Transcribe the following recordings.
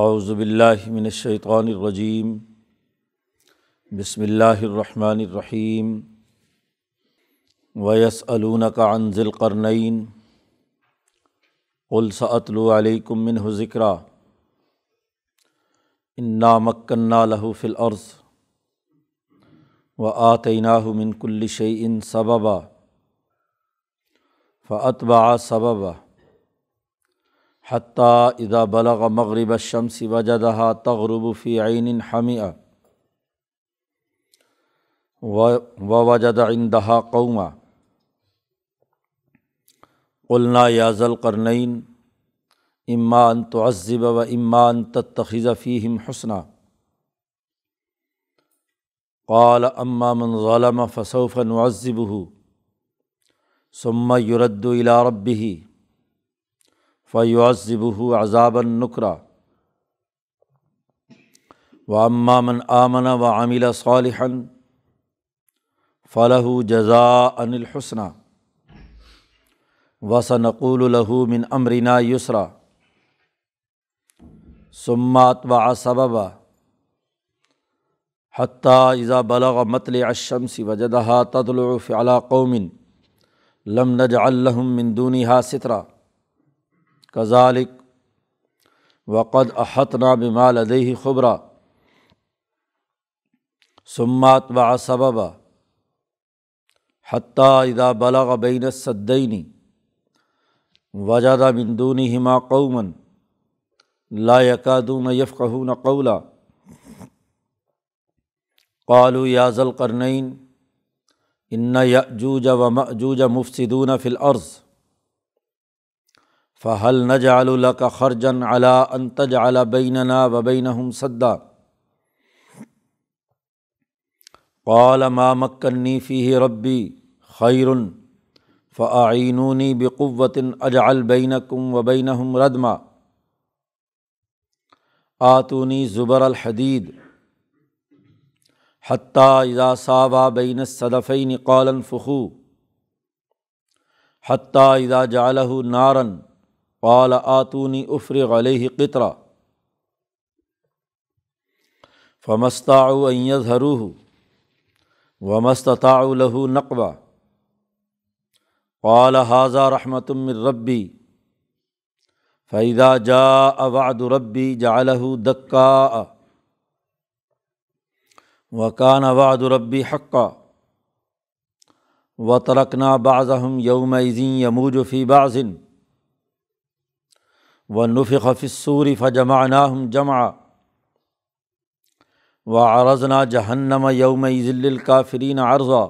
आउज़बिल्लिमिनशैतरजीम बसमीम वयसलून का अनज़िलकरनैन उलसअतलकमिन ज़िक्रा इन्ना मक्कन्ना लहूफ़िलअर्ज़ व आतना मिनकुल्ल शैन सबबा फ़तबा सबबा हती इदा बलग मगरब शमसी वजदहा तगरबफ़ी आन हमिया व वजद इंदहा कौमा उल्ना याजल करनैन इमान तोज़ब व इमान तत्खज़फ़ीम हसना قال अम्मा मन ालम फ़सौफ़ नज़बह सुम युरद इला रबी फ़याज़िबू अज़ाबन नुकरा व अम्मामन आमन व आमिला सालिहन फ़लहू जजा अनिलहसना वसनक़ूलहू मिन अमरीना युसरा सुम्मातवा सबबा हती इज़ा बलग मतल अशमसी वजदहा अला कौमिन लम नज अलहम मिन दूनिहा सितरा कज़ालिक वक़द अहतना बिमाल अदही ख़ुबरा सुम्मात व सबबा हती इदा बलग बैन सद्दैनी वजादा बिंदूनी हिमा कौमन ला यकादून यफ़ून कौला कालू याजल करनैन इन्ना यजूज व मजूज मुफसदून फ़िल अर्ज़ फ़हल नजाल का खर्जन अला अनतज अला बैनना वबैन हम सद्दा क़ाल मा मक्कन्नी फ़ी ही रब्बी रबी फ़ फ़ाइनूनी बक़वतिन अजाल बैनकुम वबैन हम रदमा आतूनी ज़ुबर अलहदीद हत्ता इज़ा सावा बैन सदफ़ैन कौलन फ़खू हत्ता इज़ा जालहू नारन काल आतूनी उफ़र गलह कतरा फ़मस्ताज़हरूह वमस्तताउलहू नकबा काल हाजा रहमतम रब्बी फ़ैदा जा अवाद रब्बी जालहू दक्का वकान वाद रब्बी हक्का व तरकना बाज़हम यौमज़ी यमूजफ़ी बाज़िन वनफ़ खफ़िसूरी फ़जमाना हम जमा व ना जहन्नम यौम ज़िल्काफ़रीन अर्जा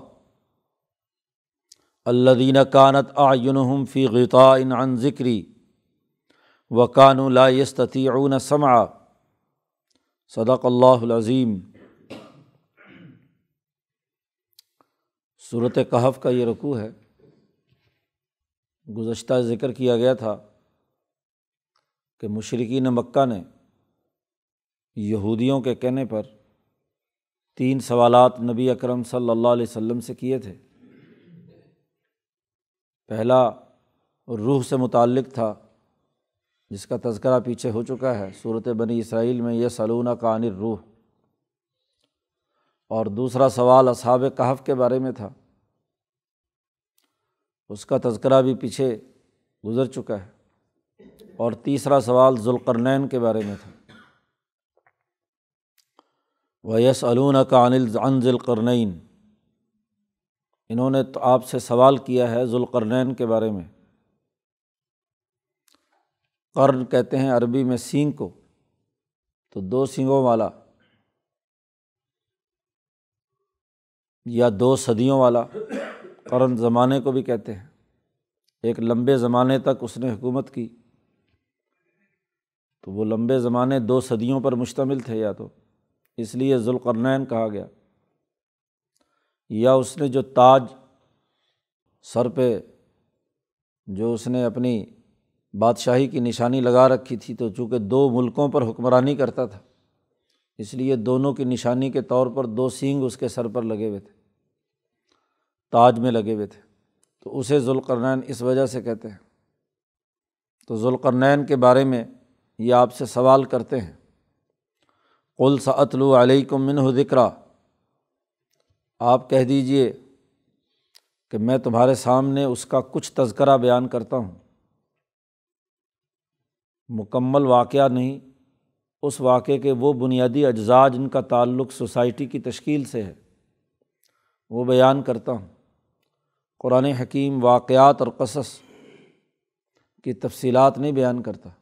अल्लदीन कानत आयुनहम फ़ी गताइन अन ज़िक्री व कानूलायस्तून समा सदाकल्लाज़ीम सूरत कहफ़ का ये रकू है गुज्त ज़िक्र किया गया था कि मशरकिन मक् ने यहूदियों के कहने पर तीन सवालात नबी अक्रम सल्लल्लाहु अलैहि से किए थे पहला रूह से मुतक़ था जिसका तस्करा पीछे हो चुका है सूरत बनी इसराइल में यह सलूना कान रूह और दूसरा सवाल असाब कहफ़ के बारे में था उसका तस्करा भी पीछे गुज़र चुका है और तीसरा सवाल जुल्करनैन के बारे में था वयस अलून का अनिल अन अनजुल्करनैन इन्होंने तो आपसे सवाल किया है जुल्करनैन के बारे में कर्न कहते हैं अरबी में सींग को तो दो सींगों वाला या दो सदियों वाला कर्न ज़माने को भी कहते हैं एक लंबे ज़माने तक उसने हुकूमत की तो वो लंबे ज़माने दो सदियों पर मुश्तमिल थे या तो इसलिए जुलकरनैन कहा गया या उसने जो ताज सर पे जो उसने अपनी बादशाही की निशानी लगा रखी थी तो चूँकि दो मुल्कों पर हुक्मरानी करता था इसलिए दोनों की निशानी के तौर पर दो सींग उसके सर पर लगे हुए थे ताज में लगे हुए थे तो उसे जुलकरनैन इस वजह से कहते हैं तो जुलकरनैन के बारे में ये आपसे सवाल करते हैं कुल सतलु अलैकुम मिन ज़िक्रा आप कह दीजिए कि मैं तुम्हारे सामने उसका कुछ तस्करा बयान करता हूँ मुकम्मल वाक़ नहीं उस वाक़े के वो बुनियादी अज्जा जिनका ताल्लुक़ सोसाइटी की तश्कील से है वो बयान करता हूँ क़ुरान हकीम वाक़ात और कसस की तफसीलात नहीं बयान करता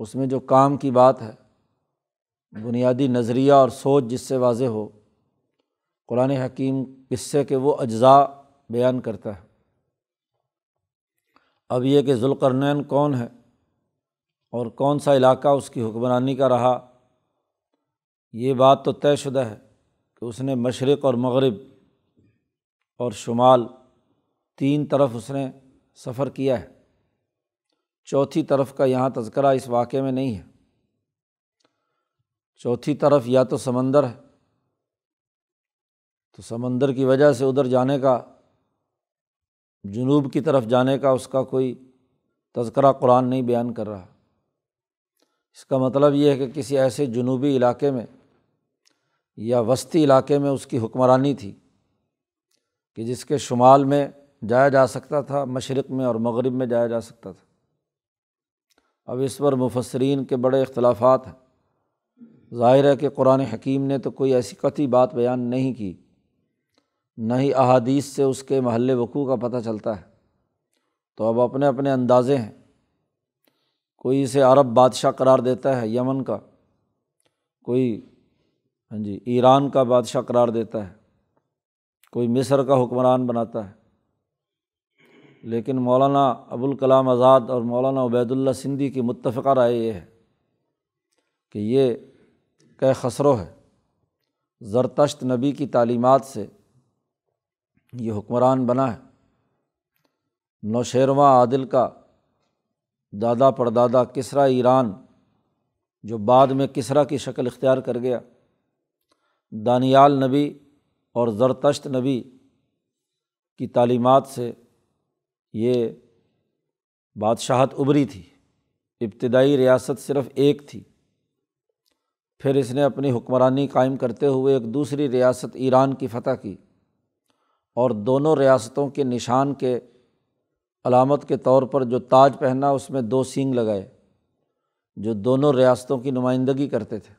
उसमें जो काम की बात है बुनियादी नज़रिया और सोच जिससे वाज हो कुरान हकीम किस्से के वो अज्जा बयान करता है अब यह कि जुलकरनैन कौन है और कौन सा इलाका उसकी हुक्मरानी का रहा ये बात तो तयशुदा है कि उसने मशरक़ और मगरब और शुमाल तीन तरफ उसने सफ़र किया है चौथी तरफ का यहाँ तस्करा इस वाक़े में नहीं है चौथी तरफ या तो समंदर है तो समंदर की वजह से उधर जाने का जनूब की तरफ जाने का उसका कोई तस्करा कुरान नहीं बयान कर रहा इसका मतलब ये है कि किसी ऐसे जनूबी इलाके में या वस्ती इलाके में उसकी हुक्मरानी थी कि जिसके शुमाल में जाया जा सकता था मशरक़ में और मगरब में जाया जा सकता था अब इस पर मुफसरीन के बड़े इख्तलाफात हैं ज़ाहिर है कि कुरान हकीम ने तो कोई ऐसी कथी बात बयान नहीं की न ही अहादीस से उसके महल वकू का पता चलता है तो अब अपने अपने अंदाज़े हैं कोई इसे अरब बादशाह करार देता है यमन का कोई हाँ जी ईरान का बादशाह करार देता है कोई मिस्र का हुक्मरान बनाता है लेकिन मौलाना अबुल कलाम आज़ाद और मौलाना उबैदुल्ला सिंधी की मुतफ़ा राय ये है कि ये कह खसरो है ज़रतश्त नबी की तालीमत से ये हुक्मरान बना है नौशेरवा आदिल का दादा परदादा किसरा ईरान जो बाद में किसरा की शक्ल इख्तियार कर गया दानियाल नबी और ज़रतश्त नबी की तालीमत से ये बादशाहत उभरी थी इब्तदाई रियासत सिर्फ़ एक थी फिर इसने अपनी हुक्मरानी कायम करते हुए एक दूसरी रियासत ईरान की फतह की और दोनों रियासतों के निशान के अलामत के तौर पर जो ताज पहना उसमें दो सींग लगाए जो दोनों रियासतों की नुमाइंदगी करते थे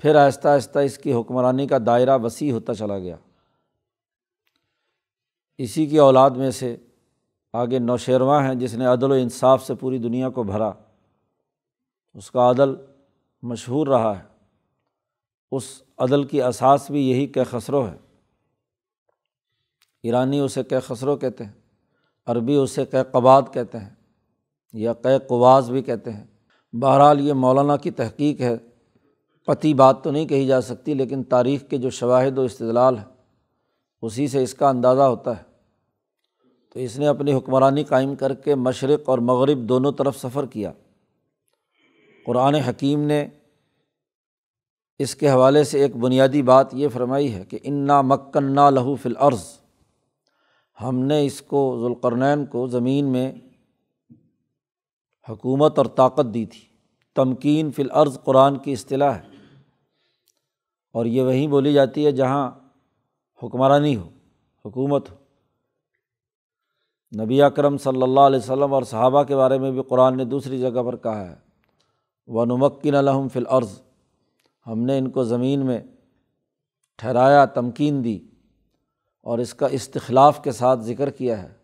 फिर आहिस्ता आहिस्ता इसकी हुक्मरानी का दायरा वसी होता चला गया इसी की औलाद में से आगे नौशेरवा हैं जिसने अदल इंसाफ से पूरी दुनिया को भरा उसका अदल मशहूर रहा है उस अदल की असास भी यही कै खसरो है ईरानी उसे कै खसरो कहते हैं अरबी उसे कै कबाद कहते हैं या कै कवाज भी कहते हैं बहरहाल ये मौलाना की तहकीक है पति बात तो नहीं कही जा सकती लेकिन तारीख़ के जो शवाहद व इस्तलाल है उसी से इसका अंदाज़ा होता है तो इसने अपनी हुक्मरानी कायम करके मशरक़ और मगरब दोनों तरफ सफ़र किया क़ुरान हकीम ने इसके हवाले से एक बुनियादी बात ये फरमाई है कि इन्ना मक्कन्ना लहू फिल अर्ज़ हमने इसको जुलकरनैन को ज़मीन में हकूमत और ताकत दी थी तमकीन फिल अर्ज़ कुरान की अतलाह है और ये वहीं बोली जाती है जहाँ हुक्मरानी हो हुकूमत हो नबी अकरम सल्लल्लाहु अलैहि वसल्लम और सहाबा के बारे में भी कुरान ने दूसरी जगह पर कहा है वनुमक्किन लहम फ़िल अर्ज़ हमने इनको ज़मीन में ठहराया तमकीन दी और इसका इस्तलाफ़ के साथ ज़िक्र किया है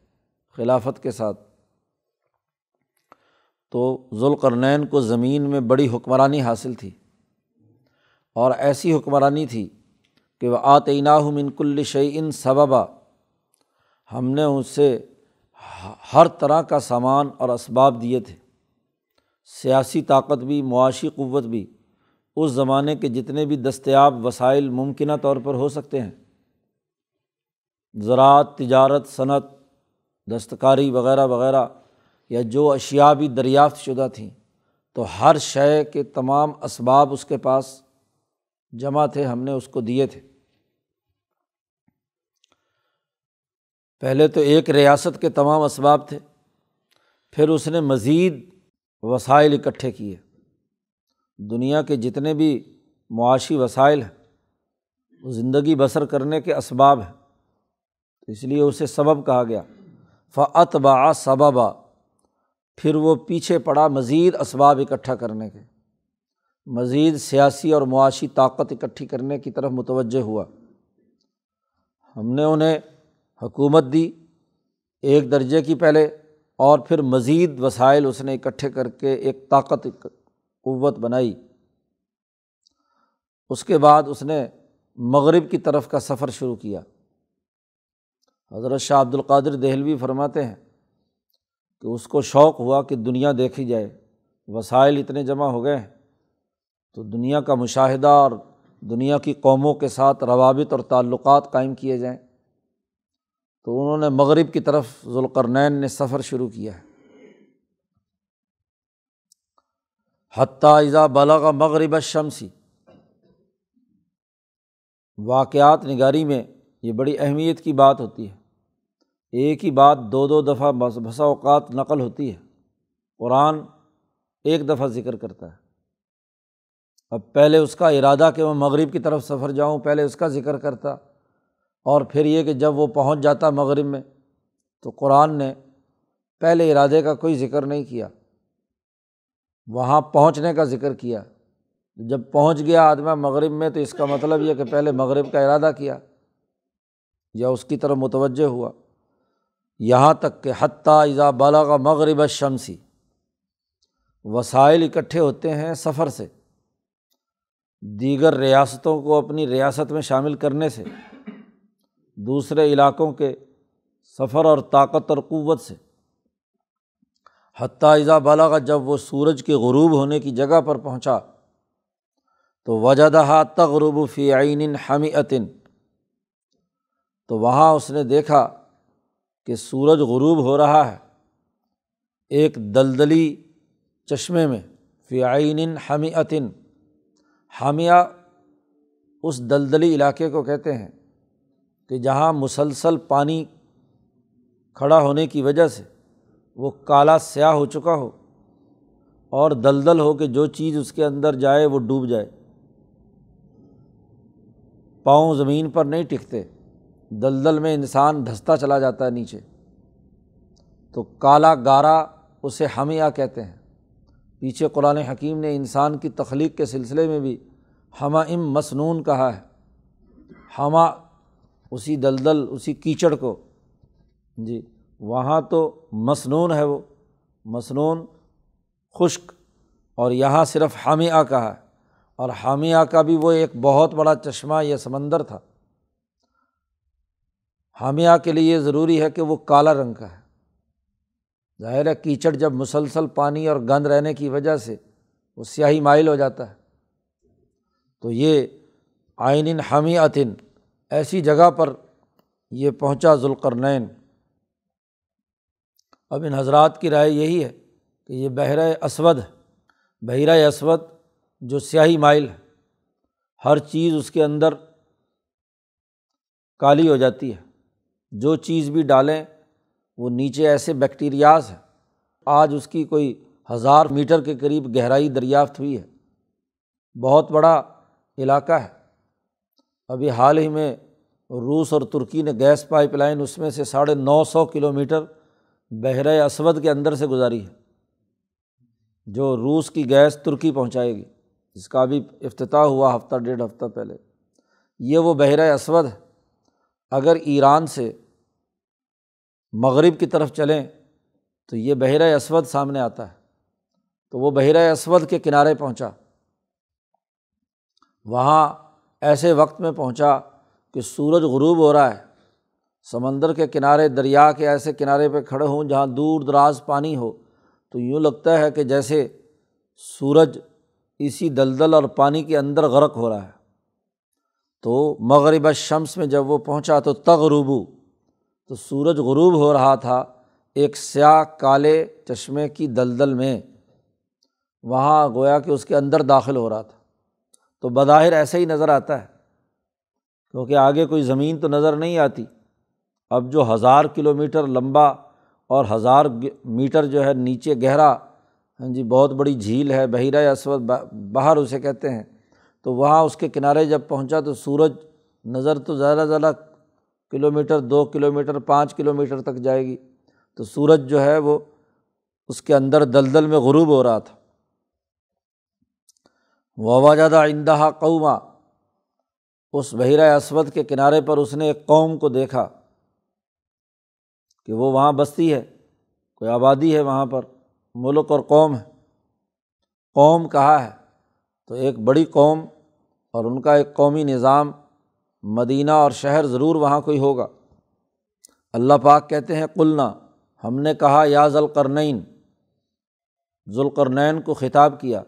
खिलाफत के साथ तो जुलकरनैन को ज़मीन में बड़ी हुक्मरानी हासिल थी और ऐसी हुक्मरानी थी कि वह आतना मिनकुल्ल शई सबबा हमने उनसे हर तरह का सामान और इसबाब दिए थे सियासी ताकत भी मुआशी क़वत भी उस ज़माने के जितने भी दस्तयाब वसाइल मुमकिन तौर पर हो सकते हैं ज़रात तजारत सनत दस्तकारी वगैरह वगैरह या जो अशिया भी दरियाफ़्त शुदा थी तो हर शय के तमाम इसबाब उसके पास जमा थे हमने उसको दिए थे पहले तो एक रियासत के तमाम इसबाब थे फिर उसने मज़ीद वसाइल इकट्ठे किए दुनिया के जितने भी मुआशी वसाइल हैं वो ज़िंदगी बसर करने के इसबाब हैं तो इसलिए उसे सबब कहा गया फ़तबा सबबा फिर वो पीछे पड़ा मज़ीद इसबाब इकट्ठा करने के मज़ीद सियासी और मुआशी ताकत इकट्ठी करने की तरफ मुतवजह हुआ हमने उन्हें हुकूमत दी एक दर्जे की पहले और फिर मज़ीद वसाइल उसने इकट्ठे करके एक ताकत क़वत बनाई उसके बाद उसने मगरब की तरफ का सफ़र शुरू किया हज़रत शाह अब्दुल्कर दहलवी फरमाते हैं कि उसको शौक़ हुआ कि दुनिया देखी जाए वसाइल इतने जमा हो गए हैं तो दुनिया का मुशाह और दुनिया की कौमों के साथ रवाबित और ताल्लुक़ात कायम किए जाएँ तो उन्होंने मगरब की तरफ जुलकरनैन ने सफ़र शुरू किया है हती इज़ा बलग मगरब शमसी वाक़ात निगारी में ये बड़ी अहमियत की बात होती है एक ही बात दो दो दफ़ा बसा अवत नकल होती है कुरान एक दफ़ा ज़िक्र करता है अब पहले उसका इरादा कि मैं मगरब की तरफ सफ़र जाऊँ पहले उसका ज़िक्र करता और फिर ये कि जब वो पहुँच जाता मगरिब में तो कुरान ने पहले इरादे का कोई ज़िक्र नहीं किया वहाँ पहुँचने का ज़िक्र किया जब पहुँच गया आदमी मगरिब में तो इसका मतलब यह कि पहले मगरिब का इरादा किया या उसकी तरफ मुतवज हुआ यहाँ तक कि हती इज़ा बाला का मगरब शमसी वसाइल इकट्ठे होते हैं सफ़र से दीगर रियासतों को अपनी रियासत में शामिल करने से दूसरे इलाकों के सफ़र और ताकत और क़वत से हती इज़ा बलागा जब वो सूरज के गरूब होने की जगह पर पहुँचा तो वजदहा तगरूब फ़ी आइन हमीअतिन तो वहाँ उसने देखा कि सूरज गरूब हो रहा है एक दलदली चश्मे में फ़ी आइन हमीअतिन हामिया उस दलदली इलाके को कहते हैं कि जहाँ मुसलसल पानी खड़ा होने की वजह से वो काला स्याह हो चुका हो और दलदल हो के जो चीज़ उसके अंदर जाए वो डूब जाए पाँव ज़मीन पर नहीं टिकते दलदल में इंसान धसता चला जाता है नीचे तो काला गारा उसे हमिया कहते हैं पीछे कुरान हकीम ने इंसान की तख्लीक के सिलसिले में भी हम इम मसनून कहा है हम उसी दलदल उसी कीचड़ को जी वहाँ तो मसनून है वो मसनून खुश्क और यहाँ सिर्फ हामिया का है और हामिया का भी वो एक बहुत बड़ा चश्मा या समंदर था हामिया के लिए ज़रूरी है कि वो काला रंग का है ज़ाहिर है कीचड़ जब मुसलसल पानी और गंद रहने की वजह से वो स्याही माइल हो जाता है तो ये आयन हमियातिन ऐसी जगह पर ये पहुंचा जुलकरनैन अब इन हजरात की राय यही है कि ये बहरा असवद बहरा असवद जो स्याही माइल है हर चीज़ उसके अंदर काली हो जाती है जो चीज़ भी डालें वो नीचे ऐसे बैक्टीरियाज हैं आज उसकी कोई हज़ार मीटर के करीब गहराई दरियाफ्त हुई है बहुत बड़ा इलाका है अभी हाल ही में रूस और तुर्की ने गैस पाइपलाइन उसमें से साढ़े नौ सौ किलोमीटर बहर असवद के अंदर से गुजारी है जो रूस की गैस तुर्की पहुंचाएगी जिसका अभी अफ्ताह हुआ हफ्ता डेढ़ हफ्ता पहले ये वो बहर असवद अगर ईरान से मगरब की तरफ चलें तो ये बहर असवद सामने आता है तो वो बहर असवद के किनारे पहुंचा वहाँ ऐसे वक्त में पहुँचा कि सूरज गरूब हो रहा है समंदर के किनारे दरिया के ऐसे किनारे पर खड़े हों जहाँ दूर दराज पानी हो तो यूँ लगता है कि जैसे सूरज इसी दलदल और पानी के अंदर गरक हो रहा है तो मगरब शम्स में जब वो पहुँचा तो तगरूबू तो सूरज गरूब हो रहा था एक स्या काले चश्मे की दलदल में वहाँ गोया कि उसके अंदर दाखिल हो रहा था तो बज़ाहिर ऐसे ही नज़र आता है क्योंकि आगे कोई ज़मीन तो नज़र नहीं आती अब जो हज़ार किलोमीटर लंबा और हज़ार मीटर जो है नीचे गहरा हाँ जी बहुत बड़ी झील है बहिरा असवद बाहर उसे कहते हैं तो वहाँ उसके किनारे जब पहुँचा तो सूरज नज़र तो ज़्यादा ज़्यादा किलोमीटर दो किलोमीटर पाँच किलोमीटर तक जाएगी तो सूरज जो है वो उसके अंदर दलदल में गुरूब हो रहा था ववाजदा इंदा कौमा उस बहिरा असवद के किनारे पर उसने एक कौम को देखा कि वो वहाँ बस्ती है कोई आबादी है वहाँ पर मुल्क और कौम है कौम कहा है तो एक बड़ी कौम और उनका एक कौमी निज़ाम मदीना और शहर ज़रूर वहाँ कोई होगा अल्लाह पाक कहते हैं कुलना हमने कहा या जलकरनैन जुलकरनैन को ख़िताब किया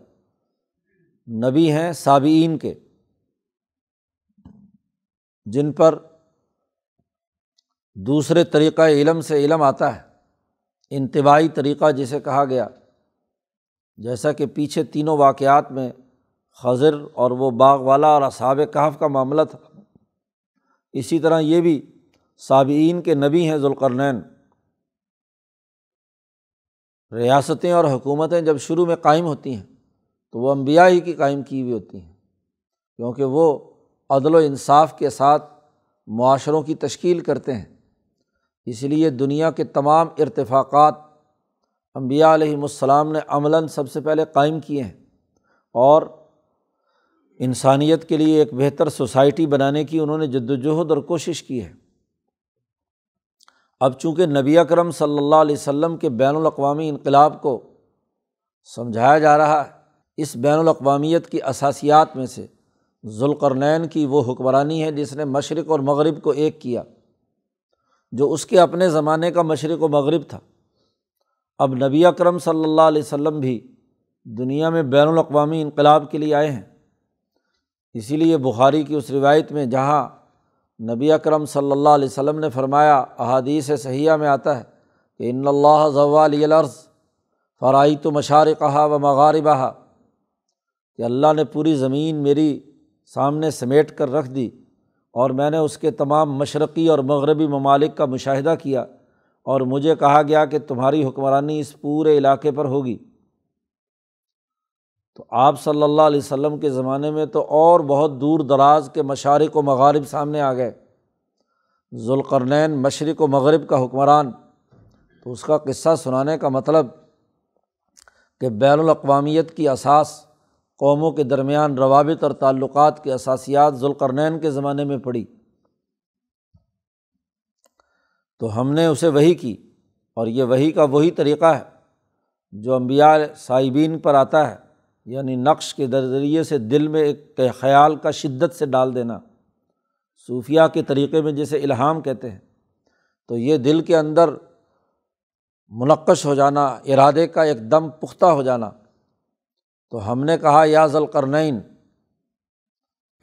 नबी हैं साबीन के जिन पर दूसरे तरीक़ा इलम से इलम आता है इंतबाही तरीक़ा जिसे कहा गया जैसा कि पीछे तीनों वाक़ात में खजर और वो बाग वाला और असाब कहफ़ का मामला था इसी तरह ये भी साबीन के नबी हैं जुलकरनैन रियासतें और हुकूमतें जब शुरू में कायम होती हैं तो वह अम्बिया ही की कायम की हुई होती हैं क्योंकि वो अदल इंसाफ के साथ माशरों की तश्कील करते हैं इसलिए दुनिया के तमाम इरतफाक़ात अम्बिया ने अमला सबसे पहले कायम किए हैं और इंसानियत के लिए एक बेहतर सोसाइटी बनाने की उन्होंने जद्दोजहद और कोशिश की है अब चूँकि नबी अकरम सल्ला अलैहि के बैन अवी इनकलाब को समझाया जा रहा है इस बैन अवी की असासियात में से जुलकरनैन की वो हुक्मरानी है जिसने मशरक़ और मगरब को एक किया जो उसके अपने ज़माने का मशरक़ व मगरब था अब नबी अकरम सल्लल्लाहु अलैहि भी दुनिया में बैन अवी इनकलाब के लिए आए हैं इसीलिए बुखारी की उस रिवायत में जहाँ नबी अकरम सल्लल्लाहु अलैहि वसल्लम ने फरमाया अहादीस सहिया में आता है कि इन जवाल फ़राई तो मशारक़ा व मगारबा कि अल्लाह ने पूरी ज़मीन मेरी सामने समेट कर रख दी और मैंने उसके तमाम मशरक़ी और मगरबी ममालिक का मुशाहिदा किया और मुझे कहा गया कि तुम्हारी हुक्मरानी इस पूरे इलाके पर होगी तो आप सल्लल्लाहु अलैहि वसल्लम के ज़माने में तो और बहुत दूर दराज के मशारक व मगारब सामने आ गए जुलकरनैन मशरक़ व मगरब का हुक्मरान तो उसका किस्सा सुनाने का मतलब कि बैन अवी की असास कौमों के दरमियान रवाबित और ताल्लुक़ के असासियात जुलकरनैन के ज़माने में पड़ी तो हमने उसे वही की और ये वही का वही तरीक़ा है जो अम्बिया साइबीन पर आता है यानी नक्श के दरिए से दिल में एक ख्याल का शिद्दत से डाल देना सूफिया के तरीक़े में जैसे इल्हाम कहते हैं तो ये दिल के अंदर मुनक़श हो जाना इरादे का एकदम पुख्ता हो जाना तो हमने कहा या ज़ुल्करनैन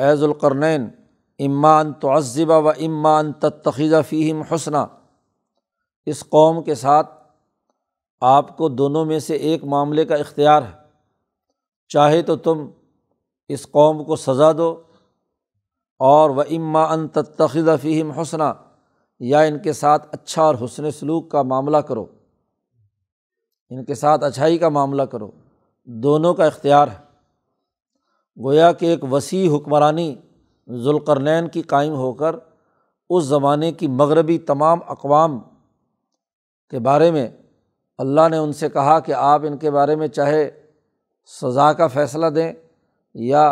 ए ज़ुल्करनैन तो अज़िबा व इम्मान तत्खीज़ा फ़ीम हसना इस कौम के साथ आपको दोनों में से एक मामले का इख्तियार है चाहे तो तुम इस कौम को सज़ा दो और व इम्मा अन तत्खीज़ा फ़ीम हसना या इनके साथ अच्छा और हसन सलूक का मामला करो इनके साथ अच्छाई का मामला करो दोनों का इख्तियार है गोया कि एक वसी हुक्मरानी जुलकरनैन की कायम होकर उस ज़माने की मगरबी तमाम अकवाम के बारे में अल्लाह ने उनसे कहा कि आप इनके बारे में चाहे सज़ा का फ़ैसला दें या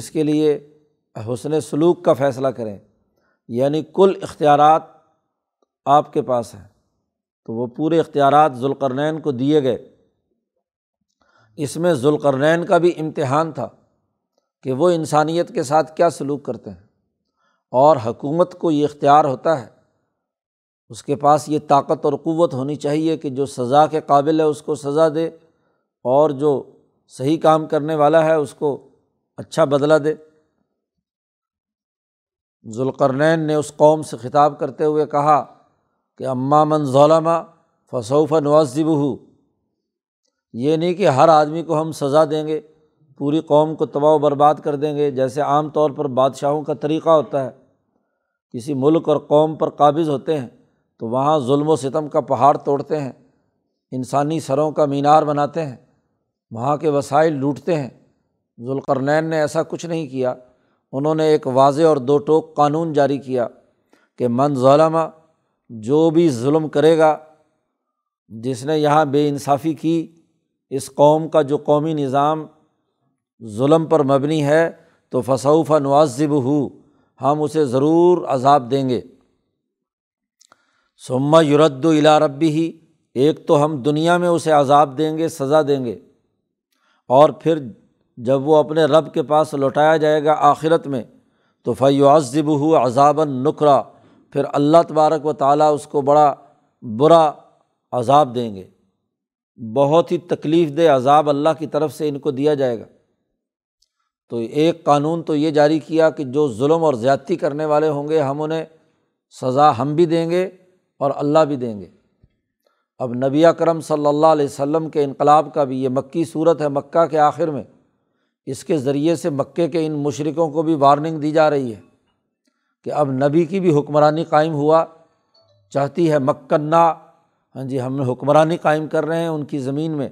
इसके लिए हसन सलूक का फ़ैसला करें यानी कुल इख्तियारत आपके पास हैं तो वो पूरे इख्तियारत जुलकरनैन को दिए गए इसमें जुलकरनैन का भी इम्तहान था कि वो इंसानियत के साथ क्या सलूक करते हैं और हकूमत को ये इख्तियार होता है उसके पास ये ताकत और क़वत होनी चाहिए कि जो सज़ा के काबिल है उसको सज़ा दे और जो सही काम करने वाला है उसको अच्छा बदला दे जुलकरनैन ने उस कौम से ख़िताब करते हुए कहा कि अम्मा मन ज़ोलमा फ़सौफ़ नवाजिबहू ये नहीं कि हर आदमी को हम सज़ा देंगे पूरी कौम को तबाह बर्बाद कर देंगे जैसे आम तौर पर बादशाहों का तरीक़ा होता है किसी मुल्क और कौम पर काबिज़ होते हैं तो वहाँ जुल्म सितम का पहाड़ तोड़ते हैं इंसानी सरों का मीनार बनाते हैं वहाँ के वसाइल लूटते हैं जुलकरनैन ने ऐसा कुछ नहीं किया उन्होंने एक वाज और दो टोक कानून जारी किया कि मन ज़लमा जो भी जुल्म करेगा जिसने यहाँ बेानसाफ़ी की इस कौम का जो कौमी निज़ाम जुल्म पर मबनी है तो फसौफ़ा नवाजब हो हम उसे ज़रूर अजाब देंगे सुम्मा युरद्द इला रबी ही एक तो हम दुनिया में उसे अजाब देंगे सज़ा देंगे और फिर जब वो अपने रब के पास लौटाया जाएगा आखिरत में तो फ़याजब हो अजाबन नुकरा फिर अल्लाह तबारक व ताली उसको बड़ा बुरा अजाब देंगे बहुत ही तकलीफ़ दे अजाब अल्लाह की तरफ से इनको दिया जाएगा तो एक कानून तो ये जारी किया कि जो जुल्म और ज़्यादती करने वाले होंगे हम उन्हें सज़ा हम भी देंगे और अल्लाह भी देंगे अब नबी करम सल्ला अलैहि के इनकलाब का भी ये मक्की सूरत है मक् के आखिर में इसके ज़रिए से मक् के इन मशरक़ों को भी वार्निंग दी जा रही है कि अब नबी की भी हुक्मरानी कायम हुआ चाहती है मक्कन्ना हाँ जी हम हुक्मरानी कायम कर रहे हैं उनकी ज़मीन में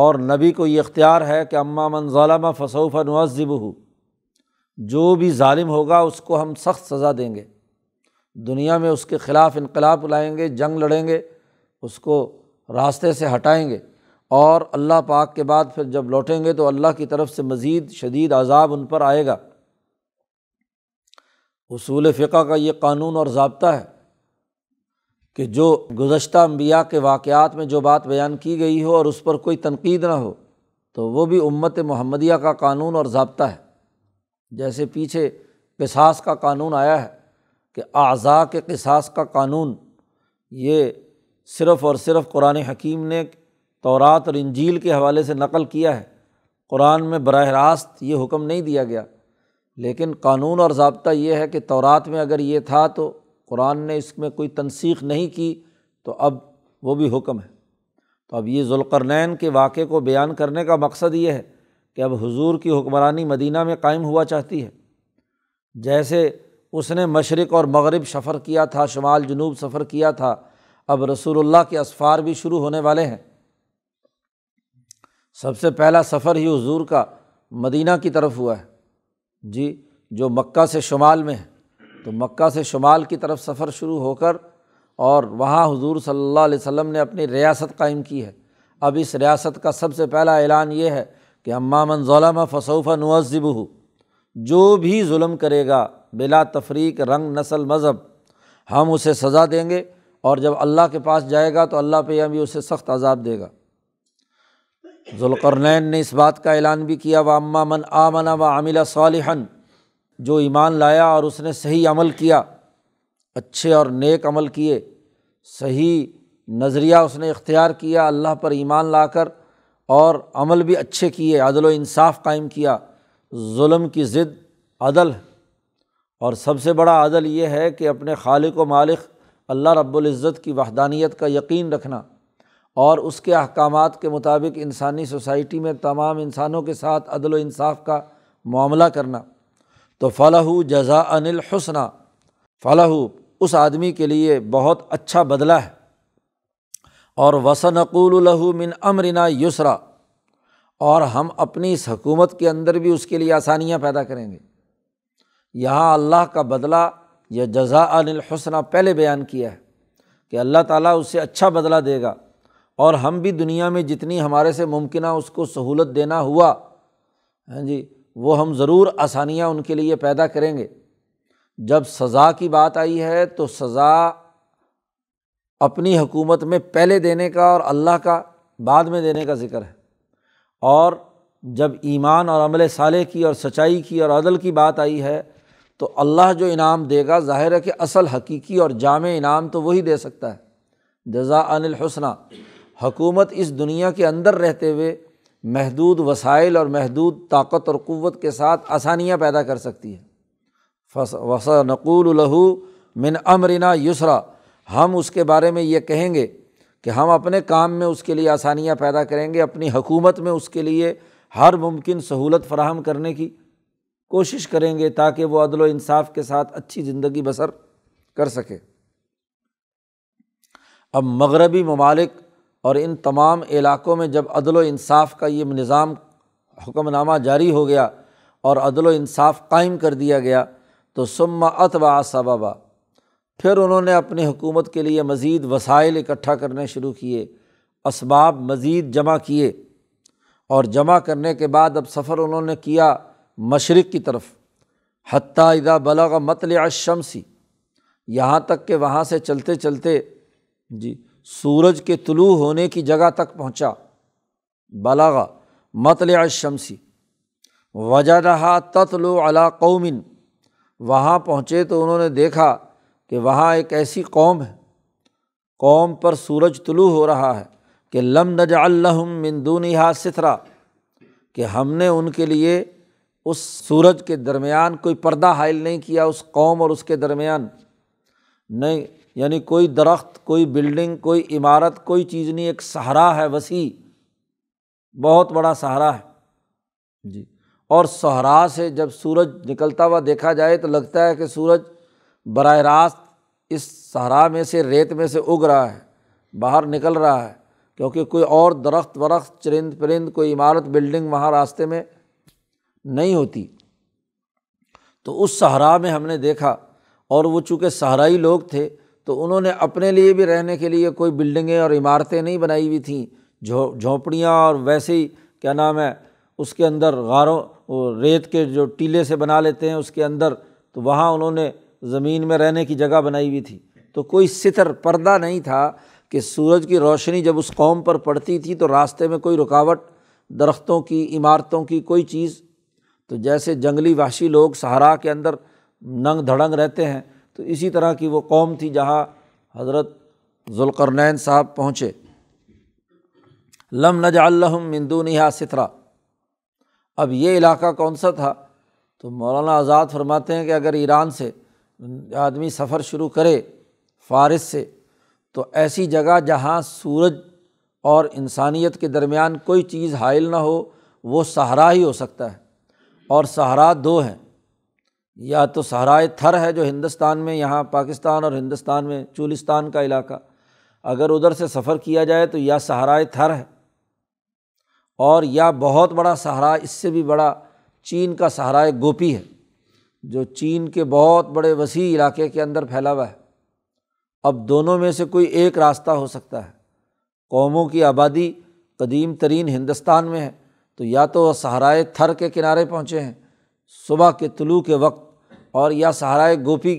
और नबी को ये इख्तियार है कि अम्मा मन फसोफ़ा फ़सौफ़ा नज़ब जो भी ालिम होगा उसको हम सख्त सज़ा देंगे दुनिया में उसके ख़िलाफ़ इनकलाब लाएंगे जंग लड़ेंगे उसको रास्ते से हटाएंगे और अल्लाह पाक के बाद फिर जब लौटेंगे तो अल्लाह की तरफ से मज़ीद शदीद आज़ाब उन पर आएगा उसूल फ़िका का ये कानून और जबता है कि जो गुज्त अम्बिया के वाक़ात में जो बात बयान की गई हो और उस पर कोई तनकीद ना हो तो वो भी उम्मत महमदिया का कानून और जबता है जैसे पीछे किसास का कानून आया है कि अज़ा के किसास का कानून ये सिर्फ़ और सिर्फ़ कुरान हकीम ने तौरात और इंजील के हवाले से नकल किया है कुरान में बरह रास्त ये हुक्म नहीं दिया गया लेकिन कानून और जबता यह है कि तौरात में अगर ये था तो कुरान ने इसमें कोई तनसीख नहीं की तो अब वो भी हुक्म है तो अब ये जुलकरनैन के वाक़े को बयान करने का मकसद ये है कि अब हुजूर की हुक्मरानी मदीना में कायम हुआ चाहती है जैसे उसने मशरक़ और मगरब सफ़र किया था शुमाल जनूब सफ़र किया था अब रसूलुल्लाह के असफ़ार भी शुरू होने वाले हैं सबसे पहला सफ़र ही हजूर का मदीना की तरफ हुआ है जी जो मक्का से शुमाल में है तो मक् से शुमाल की तरफ सफ़र शुरू होकर और वहाँ हजूर सल्ला अलैहि ने अपनी रियासत कायम की है अब इस रियासत का सबसे पहला ऐलान ये है कि अम्मा अम्मामन फसोफ़ा फ़सौफ़ा हो जो भी जुल्म करेगा बिला तफरीक रंग नसल मज़हब हम उसे सज़ा देंगे और जब अल्लाह के पास जाएगा तो अल्लाह पे भी उसे सख्त आज़ाब देगा जुलकरनैन ने इस बात का ऐलान भी किया व अम्मा मन आमना व आमिला सालहन जो ईमान लाया और उसने सही अमल किया अच्छे और नेक अमल किए सही नज़रिया उसने इख्तियार किया अल्लाह पर ईमान लाकर और अमल भी अच्छे किए अदल इंसाफ कायम किया जुल्म की ज़िद अदल और सबसे बड़ा अदल ये है कि अपने खालिक व मालिक अल्लाह रब्ज़त की वहदानियत का यकीन रखना और उसके अहकाम के मुताबिक इंसानी सोसाइटी में तमाम इंसानों के साथ अदल इंसाफ का मामला करना तो फ़लाहू जजा अनिल हुसना फ़लाहू उस आदमी के लिए बहुत अच्छा बदला है और वसन वसनकूलहू मिन अमरना युसरा और हम अपनी इस हकूमत के अंदर भी उसके लिए आसानियाँ पैदा करेंगे यहाँ अल्लाह का बदला यह जजा अनिल हुसना पहले बयान किया है कि अल्लाह ताला उससे अच्छा बदला देगा और हम भी दुनिया में जितनी हमारे से मुमकिन उसको सहूलत देना हुआ हैं हाँ जी वो हम ज़रूर आसानियाँ उनके लिए पैदा करेंगे जब सज़ा की बात आई है तो सज़ा अपनी हुकूमत में पहले देने का और अल्लाह का बाद में देने का ज़िक्र है और जब ईमान और अमल साले की और सच्चाई की और अदल की बात आई है तो अल्लाह जो इनाम देगा ज़ाहिर है कि असल हकीकी और जाम इनाम तो वही दे सकता है जजा अनिल हुसना इस दुनिया के अंदर रहते हुए महदूद वसाइल और महदूद ताकत और क़वत के साथ आसानियाँ पैदा कर सकती है फस वस नकूल लहू मिन अमरिना युसरा हम उसके बारे में ये कहेंगे कि हम अपने काम में उसके लिए आसानियाँ पैदा करेंगे अपनी हकूमत में उसके लिए हर मुमकिन सहूलत फराहम करने की कोशिश करेंगे ताकि वो अदल इंसाफ के साथ अच्छी ज़िंदगी बसर कर सके अब मगरबी ममालिक और इन तमाम इलाक़ों में जब अदल इंसाफ का ये निज़ाम हुक्मनामा जारी हो गया और अदल इंसाफ कायम कर दिया गया तो सुम्मा अतवा सबबा फिर उन्होंने अपनी हुकूमत के लिए मज़ीद वसाइल इकट्ठा करने शुरू किए इसबाब मज़ीद जमा किए और जमा करने के बाद अब सफ़र उन्होंने किया मशरक़ की तरफ हती इदा बलग यहाँ तक कि वहाँ से चलते चलते जी सूरज के तुलु होने की जगह तक पहुँचा बलागा मतल शमसी वजह रहा तत्लो अला कौमिन वहाँ पहुँचे तो उन्होंने देखा कि वहाँ एक ऐसी कौम है कौम पर सूरज तुलू हो रहा है कि लम नजाम मिंदून हा सिथरा कि हमने उनके लिए उस सूरज के दरमियान कोई पर्दा हायल नहीं किया उस कौम और उसके दरमियान नहीं यानी कोई दरख्त कोई बिल्डिंग कोई इमारत कोई चीज़ नहीं एक सहारा है वसी बहुत बड़ा सहारा है जी और सहरा से जब सूरज निकलता हुआ देखा जाए तो लगता है कि सूरज बर रास्त इस सहरा में से रेत में से उग रहा है बाहर निकल रहा है क्योंकि कोई और दरख्त वरख्त चरिंद परिंद कोई इमारत बिल्डिंग वहाँ रास्ते में नहीं होती तो उस सहरा में हमने देखा और वो चूँकि सहराई लोग थे तो उन्होंने अपने लिए भी रहने के लिए कोई बिल्डिंगें और इमारतें नहीं बनाई हुई थी झो झोंपड़ियाँ और वैसे ही क्या नाम है उसके अंदर गारों रेत के जो टीले से बना लेते हैं उसके अंदर तो वहाँ उन्होंने ज़मीन में रहने की जगह बनाई हुई थी तो कोई सितर पर्दा नहीं था कि सूरज की रोशनी जब उस कौम पर पड़ती थी तो रास्ते में कोई रुकावट दरख्तों की इमारतों की कोई चीज़ तो जैसे जंगली वाशी लोग सहारा के अंदर नंग धड़ंग रहते हैं तो इसी तरह की वो कौम थी जहाँ हज़रत जुलकरनैन साहब पहुँचे लम नजाम मिंदू नहा सितरा अब ये इलाका कौन सा था तो मौलाना आज़ाद फरमाते हैं कि अगर ईरान से आदमी सफ़र शुरू करे फ़ारिस से तो ऐसी जगह जहाँ सूरज और इंसानियत के दरमियान कोई चीज़ हायल ना हो वो सहारा ही हो सकता है और सहारा दो हैं या तो सहराए थर है जो हिंदुस्तान में यहाँ पाकिस्तान और हिंदुस्तान में चूलिस्तान का इलाका अगर उधर से सफ़र किया जाए तो या सहराए थर है और या बहुत बड़ा सहरा इससे भी बड़ा चीन का सहारा गोपी है जो चीन के बहुत बड़े वसी इलाके के अंदर फैला हुआ है अब दोनों में से कोई एक रास्ता हो सकता है कौमों की आबादी कदीम तरीन हिंदुस्तान में है तो या तो वह सहराए थर के किनारे पहुँचे हैं सुबह के तुलू के वक्त और या सहारा गोपी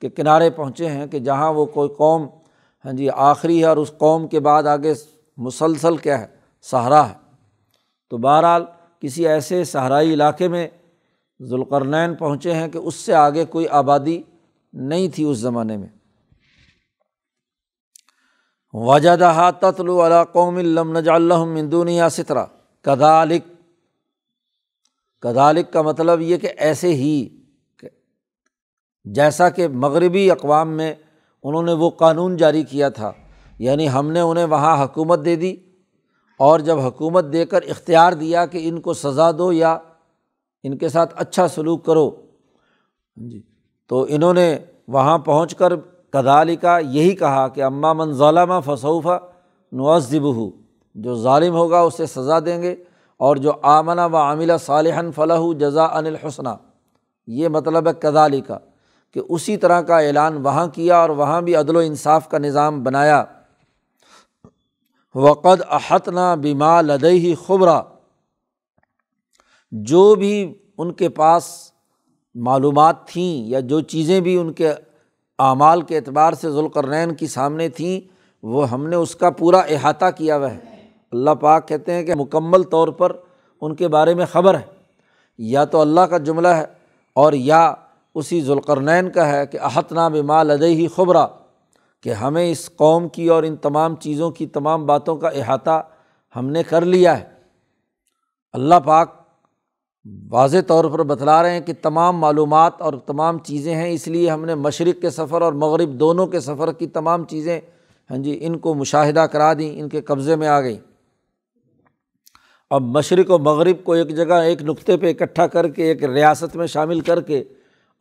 के किनारे पहुँचे हैं कि जहाँ वो कोई कौम हाँ जी आखिरी है और उस कौम के बाद आगे मुसलसल क्या है सहारा है तो बहरहाल किसी ऐसे सहराई इलाके में जुलकरनैन पहुँचे हैं कि उससे आगे कोई आबादी नहीं थी उस ज़माने में वजदहा तत्लुअला कौमिलम नजालमदूनिया सितरा कदालिक कदालिक का मतलब ये कि ऐसे ही जैसा कि मगरबी अकवाम में उन्होंने वो कानून जारी किया था यानी हमने उन्हें वहाँ हकूमत दे दी और जब हकूमत देकर इख्तियार दिया कि इनको सज़ा दो या इनके साथ अच्छा सलूक करो हाँ जी तो इन्होंने वहाँ पहुँच कर कदालिका यही कहा कि अम्मा मन ालमा फसौफ़ा नवाजिबहू जो ालिम होगा उसे सज़ा देंगे और जो आमना व आमिला सालहन फ़लह जजा अनिल हसना ये मतलब है कदालिका कि उसी तरह का ऐलान वहाँ किया और वहाँ भी अदल इंसाफ का निज़ाम बनाया वक़द ना बीमा लदई ही खुबरा जो भी उनके पास मालूम थी या जो चीज़ें भी उनके आमाल के अतबार से जुलकरनैन की सामने थी वो हमने उसका पूरा अहाता किया हुआ है अल्लाह पाक कहते हैं कि मुकम्मल तौर पर उनके बारे में ख़बर है या तो अल्लाह का जुमला है और या उसी जुलकरनैन का है कि अहतना बिमा लदही खुबरा कि हमें इस कौम की और इन तमाम चीज़ों की तमाम बातों का अहाता हमने कर लिया है अल्लाह पाक वाज तौर पर बतला रहे हैं कि तमाम मालूम और तमाम चीज़ें हैं इसलिए हमने मशरक़ के सफ़र और मगरब दोनों के सफ़र की तमाम चीज़ें हाँ जी इनको मुशाह करा दी इनके कब्ज़े में आ गई अब मशरक़ और मगरब को एक जगह एक नुक़े पर इकट्ठा करके एक रियासत में शामिल करके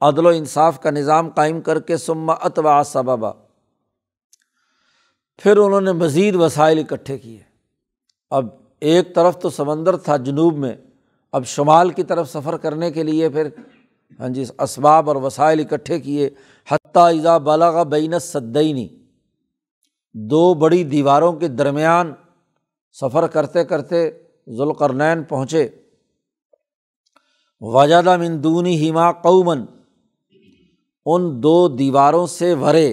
अदल इंसाफ का निज़ाम कायम करके सुम्मा अतवा सबबा फिर उन्होंने मज़ीद वसाइल इकट्ठे किए अब एक तरफ तो समंदर था जनूब में अब शुमाल की तरफ सफ़र करने के लिए फिर हाँ जी इसबाब और वसाइल इकट्ठे किए हती इज़ा बलागा बैन सद्दीनी दो बड़ी दीवारों के दरमियान सफ़र करते करते जुलकरनैन पहुँचे वजादा मिन हिमा कौमन उन दो दीवारों से वरे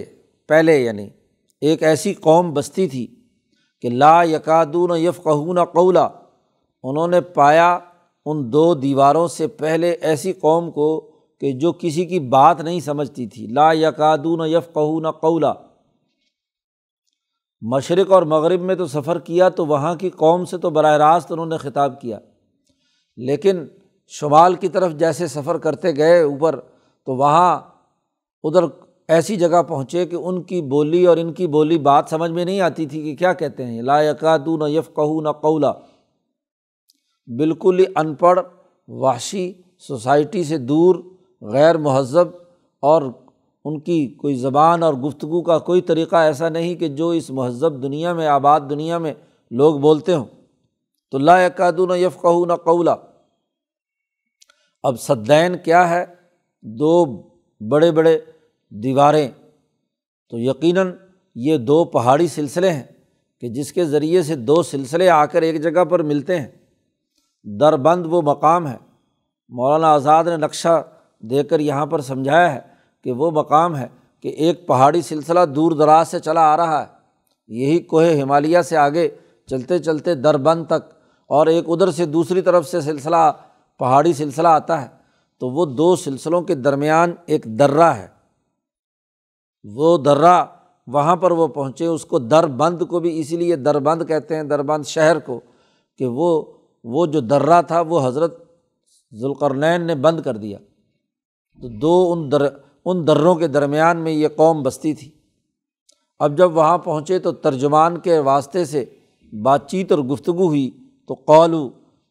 पहले यानी एक ऐसी कौम बस्ती थी कि ला यकादून न कौला उन्होंने पाया उन दो दीवारों से पहले ऐसी कौम को कि जो किसी की बात नहीं समझती थी ला यकादून न कौला मशरक़ और मगरब में तो सफ़र किया तो वहाँ की कौम से तो बरह रास्त उन्होंने ख़िताब किया लेकिन शुमाल की तरफ जैसे सफ़र करते गए ऊपर तो वहाँ उधर ऐसी जगह पहुँचे कि उनकी बोली और इनकी बोली बात समझ में नहीं आती थी कि क्या कहते हैं ला यकादू न यफ़ कहू न कौला बिल्कुल ही अनपढ़ वाशी सोसाइटी से दूर गैर महजब और उनकी कोई ज़बान और गुफ्तु का कोई तरीक़ा ऐसा नहीं कि जो इस महजब दुनिया में आबाद दुनिया में लोग बोलते हों तो ला यकादू न यफ़ कहू न कौला अब सदैन क्या है दो बड़े बड़े दीवारें तो यकीनन ये दो पहाड़ी सिलसिले हैं कि जिसके ज़रिए से दो सिलसिले आकर एक जगह पर मिलते हैं दरबंद वो मकाम है मौलाना आज़ाद ने नक्शा देकर यहाँ पर समझाया है कि वो मकाम है कि एक पहाड़ी सिलसिला दूर दराज से चला आ रहा है यही कोहे हिमालिया से आगे चलते चलते दरबंद तक और एक उधर से दूसरी तरफ से सिलसिला पहाड़ी सिलसिला आता है तो वो दो सिलसिलों के दरमियान एक दर्रा है वो दर्रा वहाँ पर वो पहुँचे उसको दरबंद को भी इसीलिए दरबंद कहते हैं दरबंद शहर को कि वो वो जो दर्रा था वो हज़रत जुलकरनैन ने बंद कर दिया तो दो उन दर उन दर्रों के दरमियान में ये कौम बस्ती थी अब जब वहाँ पहुँचे तो तर्जुमान के वास्ते से बातचीत और गुफ्तु हुई तो कौलू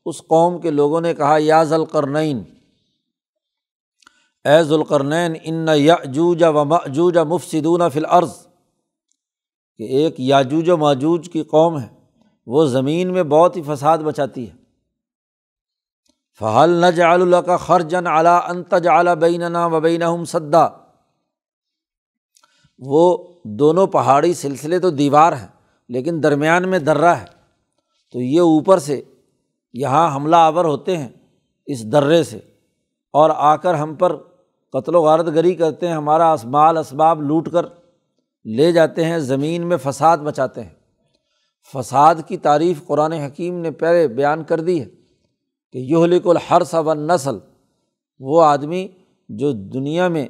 उस कौम के लोगों ने कहा या जलकरनैन ऐज़ुलकरनैन इन याजूज व मजूज मुफसदून फ़िलअर्ज़ कि एक याजूज व माजूज की कौम है वो ज़मीन में बहुत ही फसाद बचाती है फ़हल नजाल का खर्जन अला अनतज अला ना वबैन हम सद्दा वो दोनों पहाड़ी सिलसिले तो दीवार हैं लेकिन दरमियान में दर्रा है तो ये ऊपर से यहाँ हमला आवर होते हैं इस दर्रे से और आकर हम पर कत्लो वारत गरी करते हैं हमारा असमाल इसबाब लूट कर ले जाते हैं ज़मीन में फसाद मचाते हैं फसाद की तारीफ़ कुरान हकीम ने पहले बयान कर दी है कि युहलिकुल हर व नसल वो आदमी जो दुनिया में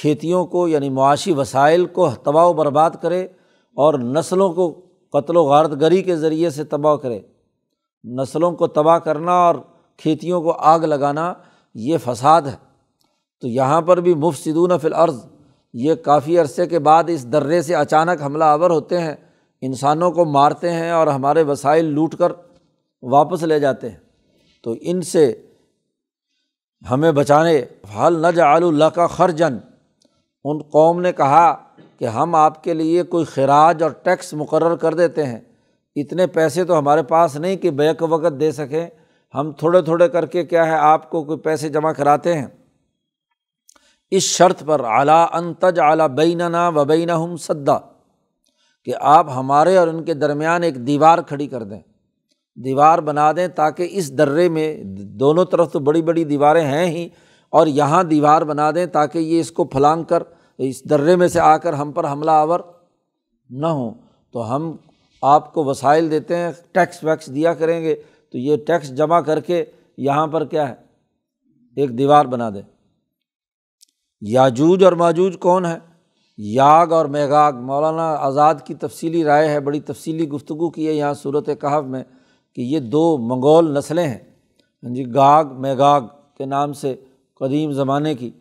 खेतियों को यानी मुआशी वसाइल को तबाह बर्बाद करे और नस्लों को कत्लो वारत गरी के ज़रिए से तबाह करे नस्लों को तबाह करना और खेतियों को आग लगाना ये फसाद है तो यहाँ पर भी मुफसिदून फिल अर्ज़ ये काफ़ी अरसे के बाद इस दर्रे से अचानक हमला आवर होते हैं इंसानों को मारते हैं और हमारे वसाइल लूट कर वापस ले जाते हैं तो इनसे हमें बचाने हल न जाल का खर्जन उन कौम ने कहा कि हम आपके लिए कोई खराज और टैक्स मुकर कर देते हैं इतने पैसे तो हमारे पास नहीं कि बैक वक़्त दे सकें हम थोड़े थोड़े करके क्या है आपको कोई पैसे जमा कराते हैं इस शर्त पर आला अंतज आला बैनना वबैन हम सद्दा कि आप हमारे और उनके दरमियान एक दीवार खड़ी कर दें दीवार बना दें ताकि इस दर्रे में दोनों तरफ तो बड़ी बड़ी दीवारें हैं ही और यहाँ दीवार बना दें ताकि ये इसको फलांग कर इस दर्रे में से आकर हम पर हमला आवर न हो तो हम आपको वसाइल देते हैं टैक्स वैक्स दिया करेंगे तो ये टैक्स जमा करके यहाँ पर क्या है एक दीवार बना दें याजूज और माजूज कौन है याग और मेघाग मौलाना आज़ाद की तफसीली राय है बड़ी तफसीली गुफ्तु की है यहाँ सूरत कहव में कि ये दो मंगोल नस्लें हैं हाँ जी गाग मेघाग के नाम से कदीम ज़माने की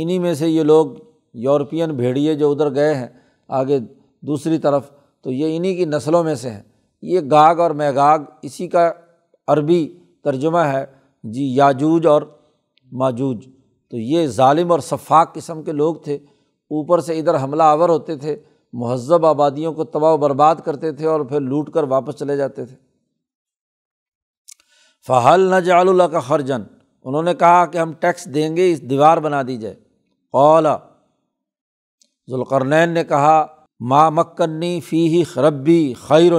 इन्हीं में से ये लोग यूरोपियन भेड़िए जो उधर गए हैं आगे दूसरी तरफ तो ये इन्हीं की नस्लों में से हैं ये गाग और मेघाग इसी का अरबी तर्जुमा है जी याजूज और माजूज तो ये ालिम और शफाक किस्म के लोग थे ऊपर से इधर हमला आवर होते थे महजब आबादियों को तबाह बर्बाद करते थे और फिर लूट कर वापस चले जाते थे फ़हल नजाल का खर्जन उन्होंने कहा कि हम टैक्स देंगे इस दीवार बना दी जाए ओला जुलकरनैन ने कहा माँ मक्कन्नी फ़ी ही खरबी खैर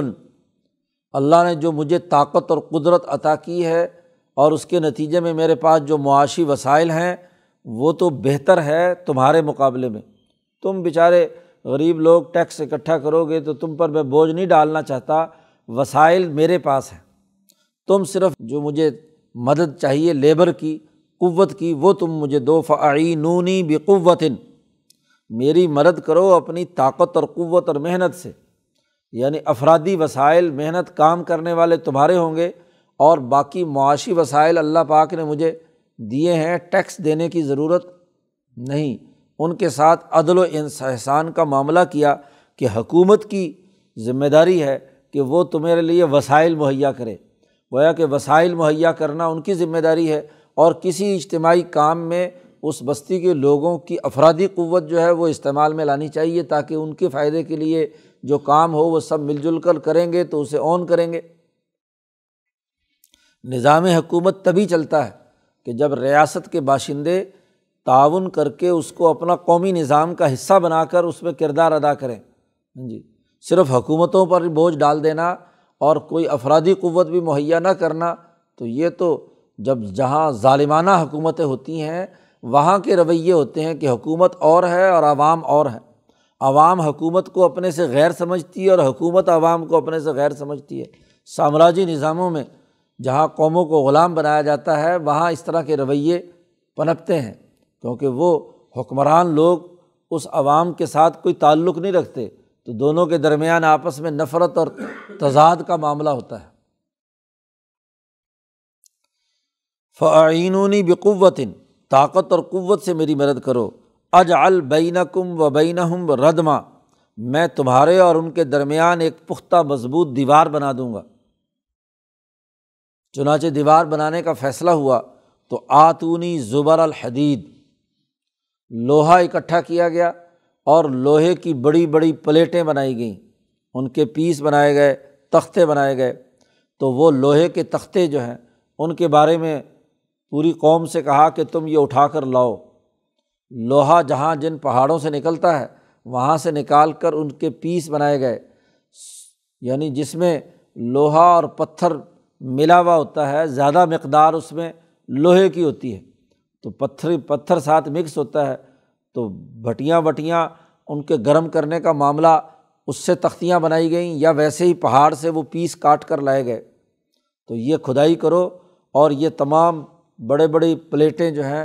अल्लाह ने जो मुझे ताकत और कुदरत अता की है और उसके नतीजे में मेरे पास जो मुआशी वसाइल हैं वो तो बेहतर है तुम्हारे मुकाबले में तुम बेचारे गरीब लोग टैक्स इकट्ठा करोगे तो तुम पर मैं बोझ नहीं डालना चाहता वसाइल मेरे पास हैं तुम सिर्फ जो मुझे मदद चाहिए लेबर की कुत की वो तुम मुझे दो फ़ाइनूनी बेक़वतिन मेरी मदद करो अपनी ताकत और क़वत और मेहनत से यानी अफरादी वसाइल मेहनत काम करने वाले तुम्हारे होंगे और बाकी मुआशी वसाइल अल्लाह पाक ने मुझे दिए हैं टैक्स देने की ज़रूरत नहीं उनके साथ अदल इंसान का मामला किया कि हकूमत की जिम्मेदारी है कि वो तुम्हारे लिए वसाइल मुहैया करे गोया कि वसाइल मुहैया करना उनकी ज़िम्मेदारी है और किसी इज्तमाही काम में उस बस्ती के लोगों की अफराधी क़वत जो है वो इस्तेमाल में लानी चाहिए ताकि उनके फ़ायदे के लिए जो काम हो वो सब मिलजुल कर करेंगे तो उसे ऑन करेंगे निज़ाम हकूमत तभी चलता है कि जब रियासत के बाशिंदे ताउन करके उसको अपना कौमी निज़ाम का हिस्सा बनाकर उसमें किरदार अदा करें हाँ जी सिर्फ हुकूमतों पर बोझ डाल देना और कोई अफराधी क़वत भी मुहैया ना करना तो ये तो जब जहाँ ालिमाना हुकूमतें होती हैं वहाँ के रवैये होते हैं कि हुकूमत और है और आवाम और है आवाम हुकूमत को अपने से गैर समझती है और हुकूमत आवाम को अपने से गैर समझती है साम्राज्य निज़ामों में जहाँ कौमों को ग़ुलाम बनाया जाता है वहाँ इस तरह के रवैये पनपते हैं क्योंकि वो हुक्मरान लोग उस आवाम के साथ कोई ताल्लुक़ नहीं रखते तो दोनों के दरमियान आपस में नफ़रत और तजाद का मामला होता है फ़ाइनूनी बवतिन ताकत और क़वत से मेरी मदद करो अज अल बैनकुम व बैनहम रदमा मैं तुम्हारे और उनके दरमियान एक पुख्ता मजबूत दीवार बना दूँगा चुनाचे दीवार बनाने का फ़ैसला हुआ तो आतूनी ज़ुबर अलहदीद लोहा इकट्ठा किया गया और लोहे की बड़ी बड़ी प्लेटें बनाई गईं उनके पीस बनाए गए तख्ते बनाए गए तो वो लोहे के तख्ते जो हैं उनके बारे में पूरी कौम से कहा कि तुम ये उठा कर लाओ लोहा जहाँ जिन पहाड़ों से निकलता है वहाँ से निकाल कर उनके पीस बनाए गए यानी जिसमें लोहा और पत्थर मिला हुआ होता है ज़्यादा मकदार उसमें लोहे की होती है तो पत्थर पत्थर साथ मिक्स होता है तो भटियाँ वटियाँ उनके गर्म करने का मामला उससे तख्तियाँ बनाई गई या वैसे ही पहाड़ से वो पीस काट कर लाए गए तो ये खुदाई करो और ये तमाम बड़े बड़ी प्लेटें जो हैं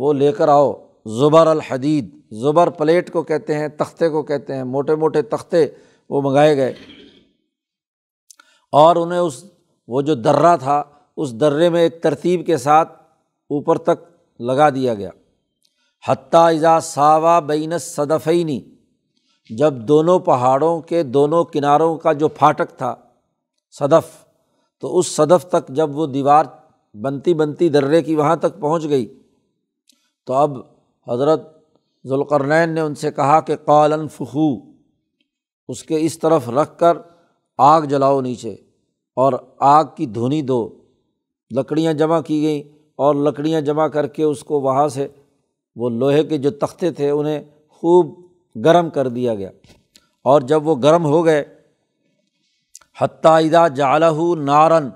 वो लेकर आओ ज़ुबर अलहदीद ज़ुबर प्लेट को कहते हैं तख्ते को कहते हैं मोटे मोटे तख्ते वो मंगाए गए और उन्हें उस वो जो दर्रा था उस दर्रे में एक तरतीब के साथ ऊपर तक लगा दिया गया हती इज़ा सावा बैन सदफ़ैनी जब दोनों पहाड़ों के दोनों किनारों का जो फाटक था सदफ़ तो उस सदफ़ तक जब वो दीवार बनती बनती दर्रे की वहाँ तक पहुँच गई तो अब हज़रत जुलकरनैन ने उनसे कहा कि कालन फ़खू उसके इस तरफ रख कर आग जलाओ नीचे और आग की धुनी दो लकड़ियाँ जमा की गई और लकड़ियाँ जमा करके उसको वहाँ से वो लोहे के जो तख्ते थे उन्हें खूब गर्म कर दिया गया और जब वो गर्म हो गए हत्यादा जालहू नारन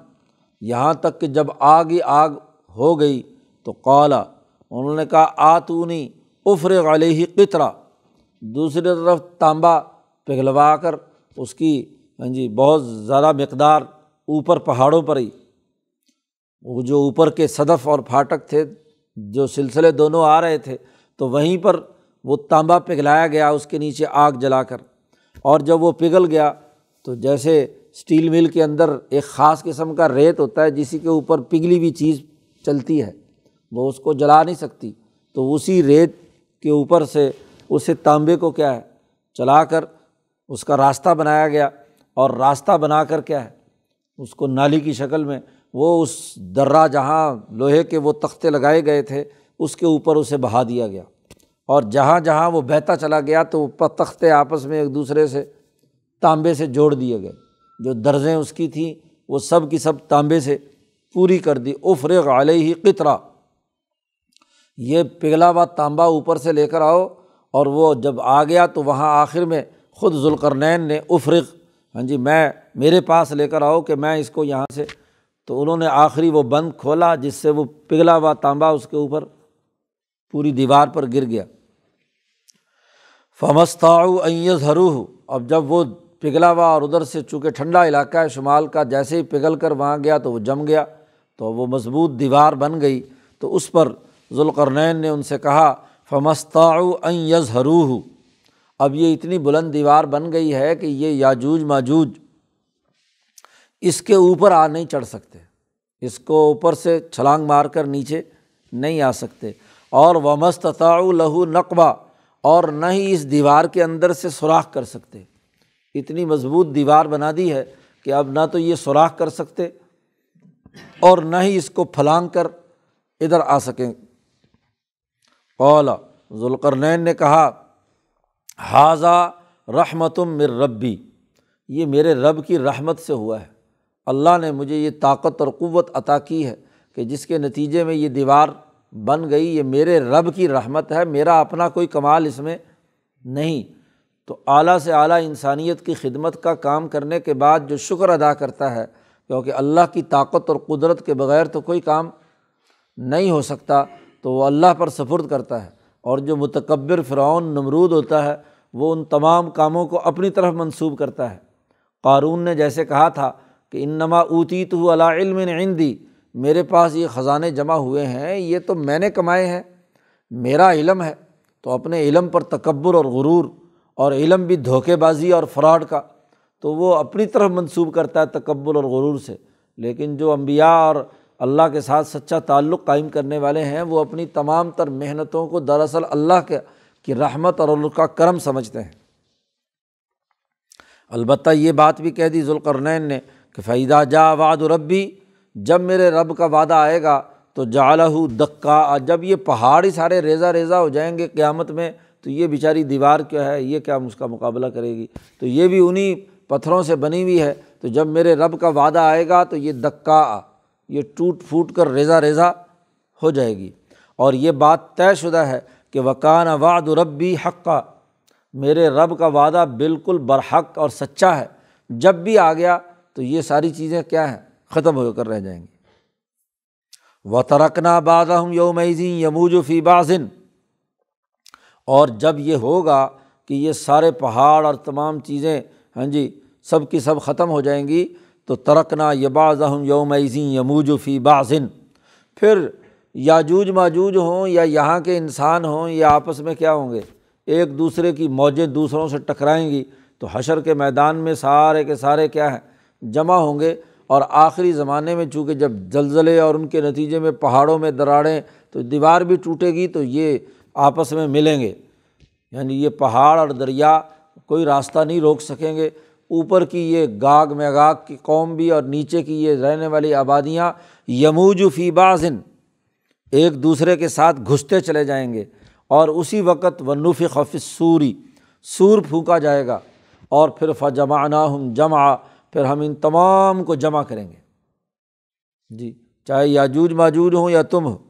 यहाँ तक कि जब आग ही आग हो गई तो कौला उन्होंने कहा आ नहीं उफ़र वाले ही कितरा दूसरी तरफ तांबा पिघलवा कर उसकी हाँ जी बहुत ज़्यादा मकदार ऊपर पहाड़ों पर ही वो जो ऊपर के सदफ और फाटक थे जो सिलसिले दोनों आ रहे थे तो वहीं पर वो तांबा पिघलाया गया उसके नीचे आग जलाकर और जब वो पिघल गया तो जैसे स्टील मिल के अंदर एक ख़ास किस्म का रेत होता है जिसी के ऊपर पिघली हुई चीज़ चलती है वो उसको जला नहीं सकती तो उसी रेत के ऊपर से उसे तांबे को क्या है चलाकर उसका रास्ता बनाया गया और रास्ता बनाकर क्या है उसको नाली की शक्ल में वो उस दर्रा जहाँ लोहे के वो तख्ते लगाए गए थे उसके ऊपर उसे बहा दिया गया और जहाँ जहाँ वो बहता चला गया तो वो तख्ते आपस में एक दूसरे से तांबे से जोड़ दिए गए जो दर्जें उसकी थीं वो सब की सब तांबे से पूरी कर दी उफरे गाले ही कितरा ये पिघला हुआ तांबा ऊपर से लेकर आओ और वो जब आ गया तो वहाँ आखिर में ख़ुद जुलकरनैन ने उफरक हाँ जी मैं मेरे पास लेकर आओ कि मैं इसको यहाँ से तो उन्होंने आखिरी वो बंद खोला जिससे वो पिघला हुआ तांबा उसके ऊपर पूरी दीवार पर गिर गया फमस्ताऊ अयज हरूह अब जब वो पिघला हुआ और उधर से चूँकि ठंडा इलाका है शुमाल का जैसे ही पिघल कर वहाँ गया तो वो जम गया तो वो मजबूत दीवार बन गई तो उस पर जुलकरनैन ने उनसे कहा फमस्ताऊ अन हरूह अब ये इतनी बुलंद दीवार बन गई है कि ये याजूज माजूज इसके ऊपर आ नहीं चढ़ सकते इसको ऊपर से छलांग मार कर नीचे नहीं आ सकते और वमस्तताउ लहू नकबा और न ही इस दीवार के अंदर से सुराख कर सकते इतनी मजबूत दीवार बना दी है कि अब ना तो ये सुराख कर सकते और न ही इसको फलांग कर इधर आ सकें कौला जुलकरनैन ने कहा हाजा रहमत मिर रब्बी ये मेरे रब की रहमत से हुआ है अल्लाह ने मुझे ये ताकत और क़वत अता की है कि जिसके नतीजे में ये दीवार बन गई ये मेरे रब की रहमत है मेरा अपना कोई कमाल इसमें नहीं तो आला से आला इंसानियत की खिदमत का काम करने के बाद जो शुक्र अदा करता है क्योंकि अल्लाह की ताकत और कुदरत के बगैर तो कोई काम नहीं हो सकता तो वह अल्लाह पर सफुर्द करता है और जो मतकबर फ़िरौन नमरूद होता है वो उन तमाम कामों को अपनी तरफ मनसूब करता है कारून ने जैसे कहा था कि इन नमा ऊती तो अलाइलमदी मेरे पास ये ख़ज़ाने जमा हुए हैं ये तो मैंने कमाए हैं मेरा इलम है तो अपने इलम पर तकबर और गुरूर और इलम भी धोखेबाजी और फ्रॉड का तो वो अपनी तरफ मनसूब करता है तकबर और गुरूर से लेकिन जो अम्बिया और अल्लाह के साथ सच्चा ताल्लुक़ कायम करने वाले हैं वो अपनी तमाम तर मेहनतों को दरअसल अल्लाह के की रहमत और उनका करम समझते हैं अलबत् ये बात भी कह दी जुल्करनैन ने कि फ़ैदा जा वाद रबी जब मेरे रब का वादा आएगा तो जालहू दक्का जब ये पहाड़ ही सारे रेजा रेजा हो जाएंगे क़्यामत में तो ये बेचारी दीवार क्या है ये क्या उसका मुकाबला करेगी तो ये भी उन्हीं पत्थरों से बनी हुई है तो जब मेरे रब का वादा आएगा तो ये दक्का ये टूट फूट कर रेजा रेजा हो जाएगी और ये बात तयशुदा है कि वकान वाद रबी हक्का मेरे रब का वादा बिल्कुल बरहक और सच्चा है जब भी आ गया तो ये सारी चीज़ें क्या हैं ख़त्म होकर रह जाएंगी व तरकना बाद हम योमजी यमूज फ़ी बाजिन और जब ये होगा कि ये सारे पहाड़ और तमाम चीज़ें हाँ जी सब की सब ख़त्म हो जाएंगी तो तरकना यबाज हम योमजी यमूज फ़ी बाजिन फिर या जूझ माजूज हों या यहाँ के इंसान हों या आपस में क्या होंगे एक दूसरे की मौजें दूसरों से टकराएंगी तो हशर के मैदान में सारे के सारे क्या हैं जमा होंगे और आखिरी ज़माने में चूँकि जब जलजले और उनके नतीजे में पहाड़ों में दरारें तो दीवार भी टूटेगी तो ये आपस में मिलेंगे यानी ये पहाड़ और दरिया कोई रास्ता नहीं रोक सकेंगे ऊपर की ये गाग में गाग की कौम भी और नीचे की ये रहने वाली आबादियाँ यमूजु फ़ीबाजिन एक दूसरे के साथ घुसते चले जाएंगे और उसी वक़्त वनुफ़ी खफ़ सूरी सूर फूका जाएगा और फिर फ जमाना हम जमा फिर हम इन तमाम को जमा करेंगे जी चाहे याजूज माजूज हो या तुम हो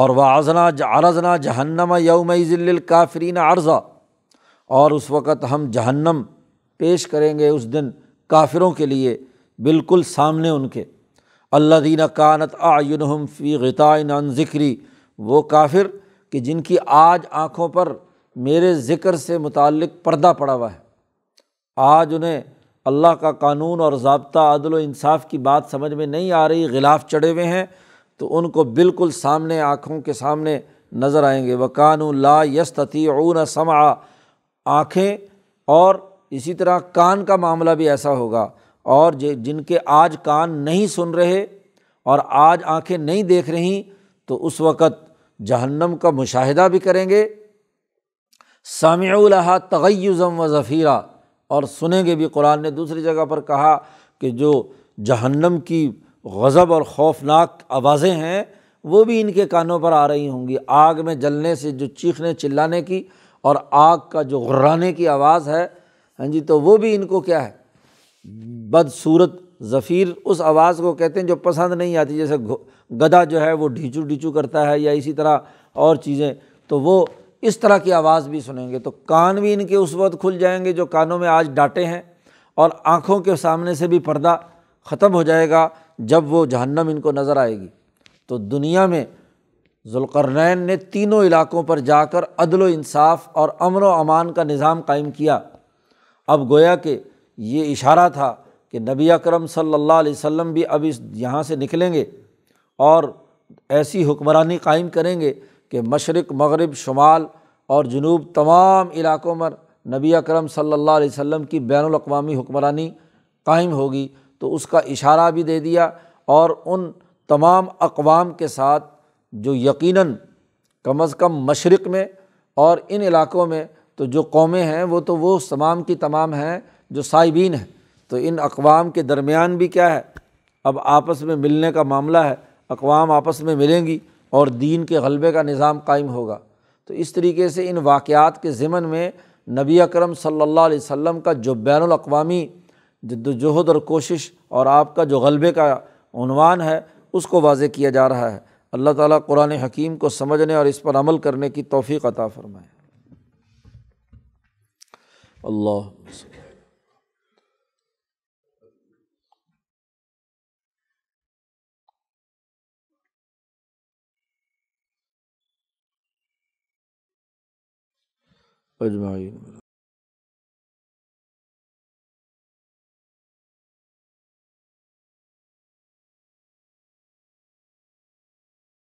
और वह आजना आरजना जहन्नम यौम काफरीन आरजा और उस वक़्त हम जहन्नम पेश करेंगे उस दिन काफिरों के लिए बिल्कुल सामने उनके अल्लादीन कानत आयुनहम फ़ी गतान ज़िक्री वो काफिर कि जिनकी आज आँखों पर मेरे ज़िक्र से मुतक़ पर्दा पड़ा हुआ है आज उन्हें अल्लाह का कानून और ज़बता अदल इंसाफ की बात समझ में नहीं आ रही गिलाफ चढ़े हुए हैं तो उनको बिल्कुल सामने आँखों के सामने नज़र आएँगे वकानू ला यस्तती ऊन समा आँखें और इसी तरह कान का मामला भी ऐसा होगा और जे जिनके आज कान नहीं सुन रहे और आज आँखें नहीं देख रही तो उस वक़्त जहन्नम का मुशाहिदा भी करेंगे सामिया तगैज़म व ज़फ़ीरा और सुनेंगे भी कुरान ने दूसरी जगह पर कहा कि जो जहन्नम की गज़ब और खौफनाक आवाज़ें हैं वो भी इनके कानों पर आ रही होंगी आग में जलने से जो चीखने चिल्लाने की और आग का जो गुर्राने की आवाज़ है हाँ जी तो वो भी इनको क्या है बदसूरत ज़फ़ीर उस आवाज़ को कहते हैं जो पसंद नहीं आती जैसे गधा जो है वो ढीचू ढीचू करता है या इसी तरह और चीज़ें तो वो इस तरह की आवाज़ भी सुनेंगे तो कान भी इनके उस वक्त खुल जाएंगे जो कानों में आज डांटे हैं और आँखों के सामने से भी पर्दा ख़त्म हो जाएगा जब वो जहन्नम इनको नज़र आएगी तो दुनिया में जुलकरनैन ने तीनों इलाकों पर जाकर अदल इंसाफ और अमन व अमान का निज़ाम कायम किया अब गोया कि ये इशारा था कि नबी अकरम सल्लल्लाहु अलैहि भी अब इस यहाँ से निकलेंगे और ऐसी हुक्मरानी कायम करेंगे कि मशरक़ मगरब शुमाल और जनूब तमाम इलाकों में नबी अकरम सल्ला अलैहि की बैन अवी हुक्मरानी कायम होगी तो उसका इशारा भी दे दिया और उन तमाम अकवाम के साथ जो यकीन कम अज़ कम मशरक़ में और इन इलाकों में तो जो कौमें हैं वो तो वो तमाम की तमाम हैं जो साइबीन हैं तो इन अकवाम के दरमियान भी क्या है अब आपस में मिलने का मामला है अकवाम आपस में मिलेंगी और दीन के गलबे का निज़ाम कायम होगा तो इस तरीके से इन वाक़ात के ज़मन में नबी अकरम सल्ला अलैहि का जो बैन अवी जदोजहद और कोशिश और आपका जो गलबे का उनवान है उसको वाज किया जा रहा है अल्लाह ताली कुरान हकीम को समझने और इस पर अमल करने की तोफ़ी अता फ़रमाए अल्लाह أجمعين